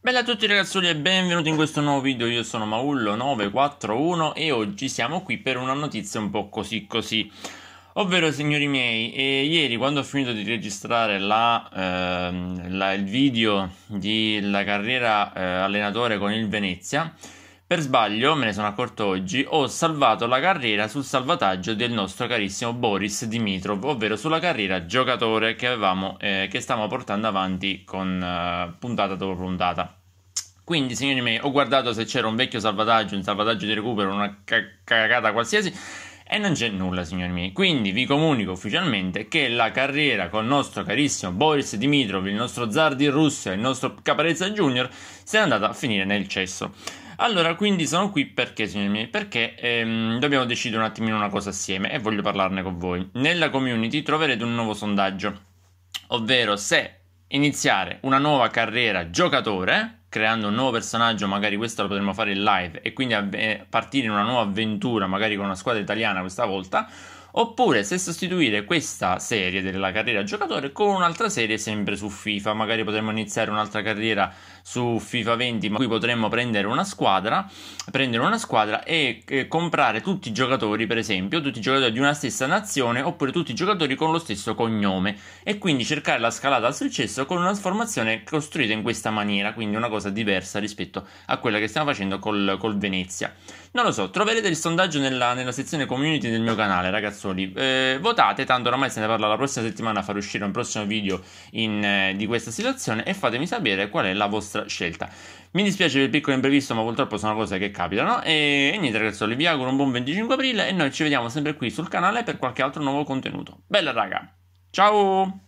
Bella a tutti ragazzoli e benvenuti in questo nuovo video, io sono Maullo941 e oggi siamo qui per una notizia un po' così così Ovvero signori miei, ieri quando ho finito di registrare la, eh, la, il video della carriera eh, allenatore con il Venezia per sbaglio, me ne sono accorto oggi, ho salvato la carriera sul salvataggio del nostro carissimo Boris Dimitrov, ovvero sulla carriera giocatore che, avevamo, eh, che stavamo portando avanti con eh, puntata dopo puntata. Quindi, signori miei, ho guardato se c'era un vecchio salvataggio, un salvataggio di recupero, una cagata qualsiasi. E non c'è nulla, signori miei. Quindi vi comunico ufficialmente che la carriera con il nostro carissimo Boris Dimitrov, il nostro zar di Russia, il nostro Caparezza Junior, si è andata a finire nel cesso. Allora, quindi sono qui perché, signori miei, perché ehm, dobbiamo decidere un attimino una cosa assieme e voglio parlarne con voi. Nella community troverete un nuovo sondaggio, ovvero se iniziare una nuova carriera giocatore creando un nuovo personaggio, magari questo lo potremmo fare in live e quindi partire in una nuova avventura, magari con una squadra italiana questa volta, oppure se sostituire questa serie della carriera giocatore con un'altra serie sempre su FIFA, magari potremmo iniziare un'altra carriera su FIFA 20, ma qui potremmo prendere una squadra, prendere una squadra e eh, comprare tutti i giocatori, per esempio, tutti i giocatori di una stessa nazione oppure tutti i giocatori con lo stesso cognome e quindi cercare la scalata al successo con una formazione costruita in questa maniera, quindi una cosa diversa rispetto a quella che stiamo facendo col, col Venezia. Non lo so, troverete il sondaggio nella, nella sezione community del mio canale, ragazzoli. Eh, votate, tanto ormai se ne parla la prossima settimana, farò uscire un prossimo video in, eh, di questa situazione e fatemi sapere qual è la vostra scelta. Mi dispiace per il piccolo imprevisto, ma purtroppo sono cose che capitano. E, e niente, ragazzi, vi auguro un buon 25 aprile e noi ci vediamo sempre qui sul canale per qualche altro nuovo contenuto. Bella raga, ciao!